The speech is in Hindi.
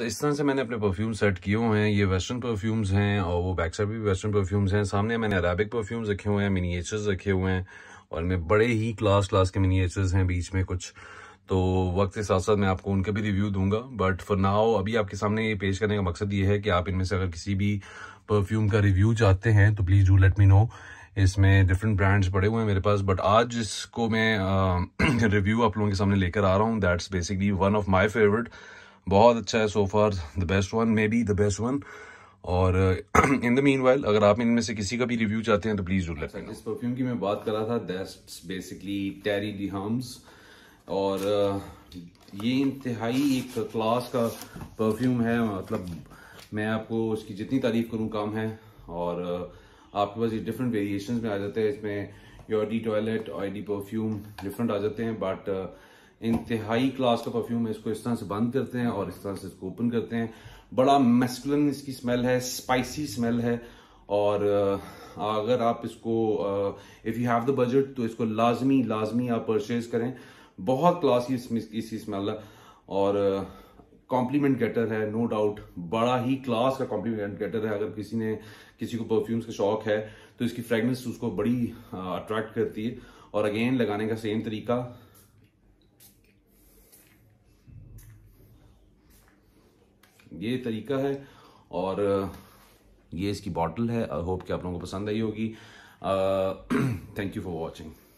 तो इस तरह से मैंने अपने परफ्यूम सेट किए हुए हैं ये वेस्टर्न परफ्यूम्स हैं और वो बैक साइड भी वेस्टर्न परफ्यूम्स हैं सामने मैंने अरेबिक परफ्यूम्स रखे हुए हैं मिनीचर्स रखे हुए हैं और मैं बड़े ही क्लास क्लास के मिनीचर्स हैं बीच में कुछ तो वक्त के साथ साथ मैं आपको उनका भी रिव्यू दूंगा बट फॉर नाउ अभी आपके सामने ये पेश करने का मकसद ये है कि आप इनमें से अगर किसी भी परफ्यूम का रिव्यू चाहते हैं तो please do let me know इसमें डिफरेंट ब्रांड्स पड़े हुए हैं मेरे पास बट आज इसको मैं रिव्यू आप लोगों के सामने लेकर आ रहा हूँ that's basically one of my favourite बहुत अच्छा है so far the best one may be the best one और इन द मीन वाइल अगर आप इनमें से किसी का भी रिव्यू चाहते हैं तो प्लीज जरूर लेते हैं इस परफ्यूम की मैं बात कर रहा था that's basically Terre d' Hermes और ये इंतहाई एक क्लास का परफ्यूम है मतलब मैं आपको उसकी जितनी तारीफ करूँ काम है और आपके पास ये डिफरेंट वेरिएशन में आ जाते हैं इसमें de toilette eau de perfume different आ जाते हैं बट इंतहाई क्लास का परफ्यूम है इसको इस तरह से बंद करते हैं और इस तरह से इसको ओपन करते हैं बड़ा मेस्कुलन इसकी स्मेल है स्पाइसी स्मेल है और अगर आप इसको if you have the budget तो इसको लाजमी लाजमी आप परचेज करें बहुत क्लास इसकी स्मेल है और कॉम्प्लीमेंट गेटर है नो डाउट बड़ा ही क्लास का कॉम्प्लीमेंट गेटर है अगर किसी ने किसी को परफ्यूम्स का शौक है तो इसकी फ्रेगनेंस उसको बड़ी अट्रैक्ट करती है और अगेन लगाने का सेम तरीका ये तरीका है और ये इसकी बॉटल है आई होप कि आप लोगों को पसंद आई होगी थैंक यू फॉर वॉचिंग